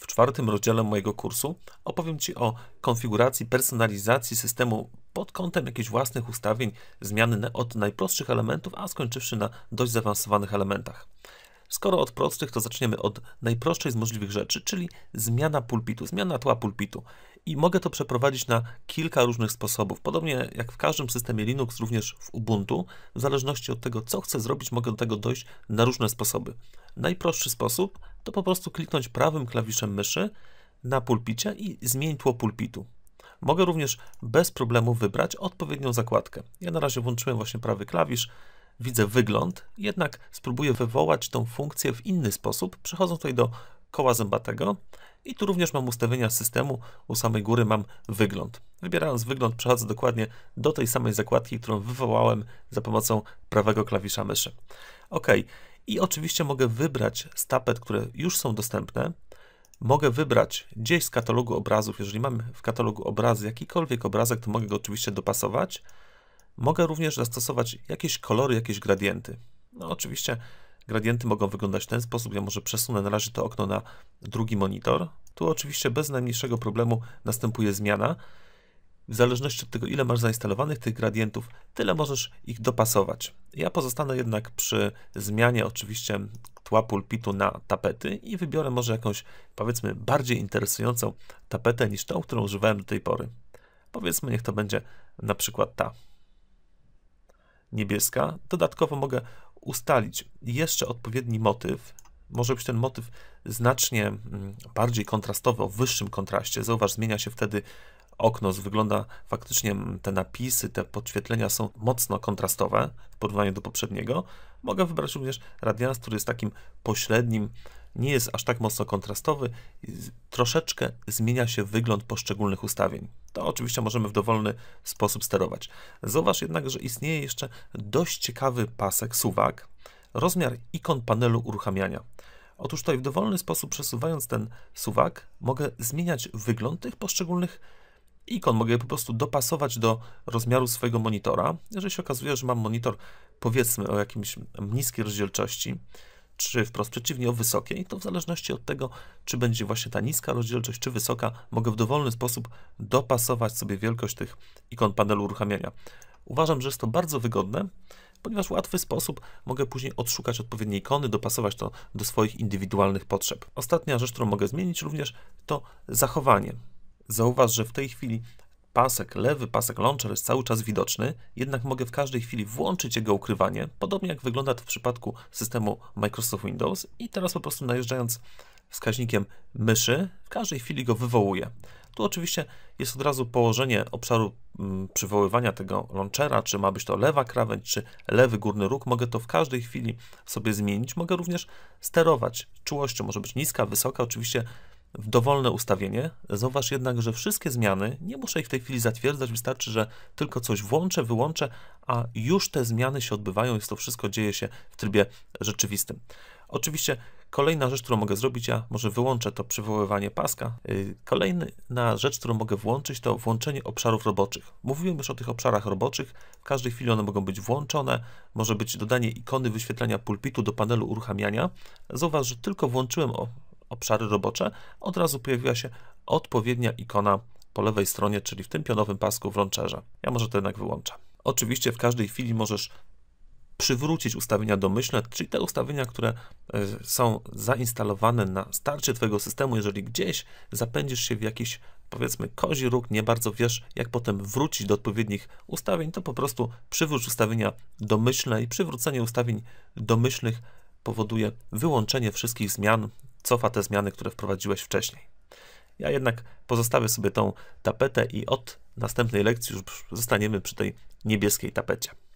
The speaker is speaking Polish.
W czwartym rozdziale mojego kursu opowiem Ci o konfiguracji, personalizacji systemu pod kątem jakichś własnych ustawień, zmiany od najprostszych elementów, a skończywszy na dość zaawansowanych elementach. Skoro od prostych, to zaczniemy od najprostszej z możliwych rzeczy, czyli zmiana pulpitu, zmiana tła pulpitu. I mogę to przeprowadzić na kilka różnych sposobów. Podobnie jak w każdym systemie Linux, również w Ubuntu, w zależności od tego, co chcę zrobić, mogę do tego dojść na różne sposoby. Najprostszy sposób to po prostu kliknąć prawym klawiszem myszy na pulpicie i zmień tło pulpitu. Mogę również bez problemu wybrać odpowiednią zakładkę. Ja na razie włączyłem właśnie prawy klawisz, widzę wygląd, jednak spróbuję wywołać tą funkcję w inny sposób. Przechodząc tutaj do koła zębatego i tu również mam ustawienia systemu, u samej góry mam wygląd. Wybierając wygląd przechodzę dokładnie do tej samej zakładki, którą wywołałem za pomocą prawego klawisza myszy. OK. I oczywiście mogę wybrać z tapet, które już są dostępne. Mogę wybrać gdzieś z katalogu obrazów. Jeżeli mamy w katalogu obrazy jakikolwiek obrazek, to mogę go oczywiście dopasować. Mogę również zastosować jakieś kolory, jakieś gradienty. No oczywiście gradienty mogą wyglądać w ten sposób. Ja może przesunę na razie to okno na drugi monitor. Tu oczywiście bez najmniejszego problemu następuje zmiana. W zależności od tego, ile masz zainstalowanych tych gradientów, tyle możesz ich dopasować. Ja pozostanę jednak przy zmianie oczywiście tła pulpitu na tapety i wybiorę może jakąś, powiedzmy, bardziej interesującą tapetę niż tą, którą używałem do tej pory. Powiedzmy, niech to będzie na przykład ta niebieska. Dodatkowo mogę ustalić jeszcze odpowiedni motyw. Może być ten motyw znacznie mm, bardziej kontrastowy, o wyższym kontraście. Zauważ, zmienia się wtedy okno wygląda faktycznie, mm, te napisy, te podświetlenia są mocno kontrastowe w porównaniu do poprzedniego. Mogę wybrać również Radiance, który jest takim pośrednim, nie jest aż tak mocno kontrastowy. Troszeczkę zmienia się wygląd poszczególnych ustawień. To oczywiście możemy w dowolny sposób sterować. Zauważ jednak, że istnieje jeszcze dość ciekawy pasek suwak, rozmiar ikon panelu uruchamiania. Otóż tutaj w dowolny sposób przesuwając ten suwak mogę zmieniać wygląd tych poszczególnych ikon, mogę po prostu dopasować do rozmiaru swojego monitora. Jeżeli się okazuje, że mam monitor powiedzmy o jakimś niskiej rozdzielczości, czy wprost przeciwnie o wysokiej, to w zależności od tego, czy będzie właśnie ta niska rozdzielczość, czy wysoka, mogę w dowolny sposób dopasować sobie wielkość tych ikon panelu uruchamiania. Uważam, że jest to bardzo wygodne, ponieważ w łatwy sposób mogę później odszukać odpowiednie ikony, dopasować to do swoich indywidualnych potrzeb. Ostatnia rzecz, którą mogę zmienić również, to zachowanie. Zauważ, że w tej chwili pasek, lewy pasek launcher jest cały czas widoczny, jednak mogę w każdej chwili włączyć jego ukrywanie, podobnie jak wygląda to w przypadku systemu Microsoft Windows i teraz po prostu najeżdżając wskaźnikiem myszy, w każdej chwili go wywołuję. Tu oczywiście jest od razu położenie obszaru mm, przywoływania tego launchera, czy ma być to lewa krawędź, czy lewy górny róg. Mogę to w każdej chwili sobie zmienić. Mogę również sterować czułością, może być niska, wysoka. Oczywiście w dowolne ustawienie. Zauważ jednak, że wszystkie zmiany, nie muszę ich w tej chwili zatwierdzać, wystarczy, że tylko coś włączę, wyłączę, a już te zmiany się odbywają, jest to wszystko dzieje się w trybie rzeczywistym. Oczywiście kolejna rzecz, którą mogę zrobić, ja może wyłączę to przywoływanie paska. Y, kolejna rzecz, którą mogę włączyć, to włączenie obszarów roboczych. Mówiłem już o tych obszarach roboczych, w każdej chwili one mogą być włączone, może być dodanie ikony wyświetlania pulpitu do panelu uruchamiania. Zauważ, że tylko włączyłem obszary robocze, od razu pojawiła się odpowiednia ikona po lewej stronie, czyli w tym pionowym pasku w launcherze. Ja może to jednak wyłączę. Oczywiście w każdej chwili możesz przywrócić ustawienia domyślne, czyli te ustawienia, które e, są zainstalowane na starcie Twojego systemu, jeżeli gdzieś zapędzisz się w jakiś powiedzmy kozi róg, nie bardzo wiesz jak potem wrócić do odpowiednich ustawień, to po prostu przywróć ustawienia domyślne i przywrócenie ustawień domyślnych powoduje wyłączenie wszystkich zmian cofa te zmiany, które wprowadziłeś wcześniej. Ja jednak pozostawię sobie tą tapetę i od następnej lekcji już zostaniemy przy tej niebieskiej tapecie.